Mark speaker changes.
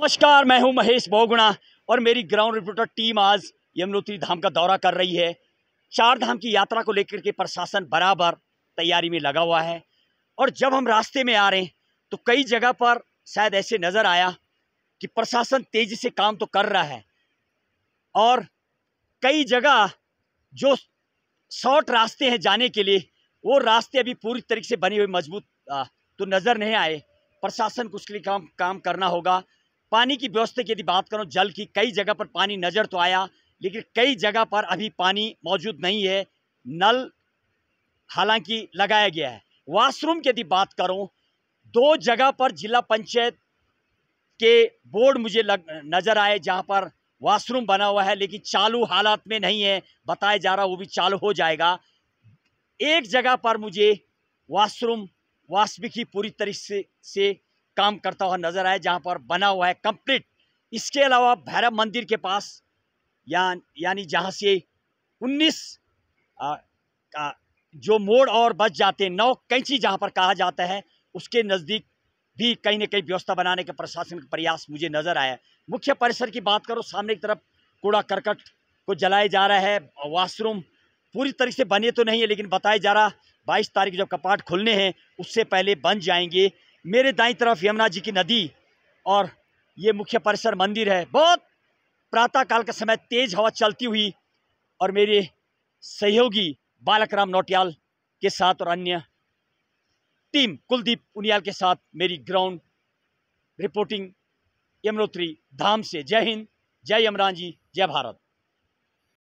Speaker 1: नमस्कार मैं हूं महेश बोगुणा और मेरी ग्राउंड रिपोर्टर टीम आज यमुनोत्री धाम का दौरा कर रही है चार धाम की यात्रा को लेकर के प्रशासन बराबर तैयारी में लगा हुआ है और जब हम रास्ते में आ रहे हैं तो कई जगह पर शायद ऐसे नज़र आया कि प्रशासन तेज़ी से काम तो कर रहा है और कई जगह जो शॉर्ट रास्ते हैं जाने के लिए वो रास्ते अभी पूरी तरीके से बने हुए मजबूत तो नज़र नहीं आए प्रशासन को उसके लिए काम काम करना होगा पानी की व्यवस्था की यदि बात करूँ जल की कई जगह पर पानी नज़र तो आया लेकिन कई जगह पर अभी पानी मौजूद नहीं है नल हालांकि लगाया गया है वॉशरूम की यदि बात करूँ दो जगह पर जिला पंचायत के बोर्ड मुझे लग नज़र आए जहाँ पर वॉशरूम बना हुआ है लेकिन चालू हालात में नहीं है बताया जा रहा वो भी चालू हो जाएगा एक जगह पर मुझे वॉशरूम वास्तविक ही पूरी तरीके से, से काम करता हुआ नजर आया जहाँ पर बना हुआ है कंप्लीट इसके अलावा भैरव मंदिर के पास या यानी जहाँ से 19 जो मोड़ और बच जाते हैं नौ कैंची जहाँ पर कहा जाता है उसके नज़दीक भी कहीं ना कहीं व्यवस्था बनाने के प्रशासन का प्रयास मुझे नज़र आया मुख्य परिसर की बात करो सामने की तरफ कूड़ा करकट को जलाया जा रहा है वाशरूम पूरी तरीके से बने तो नहीं है लेकिन बताया जा रहा 22 तारीख जब कपाट खुलने हैं उससे पहले बन जाएंगे मेरे दाई तरफ यमुना जी की नदी और ये मुख्य परिसर मंदिर है बहुत प्रातः काल का समय तेज हवा चलती हुई और मेरे सहयोगी बालक राम नौटियाल के साथ और अन्य टीम कुलदीप उनियाल के साथ मेरी ग्राउंड रिपोर्टिंग यमुनोत्री धाम से जय हिंद जय यमरान जी जय भारत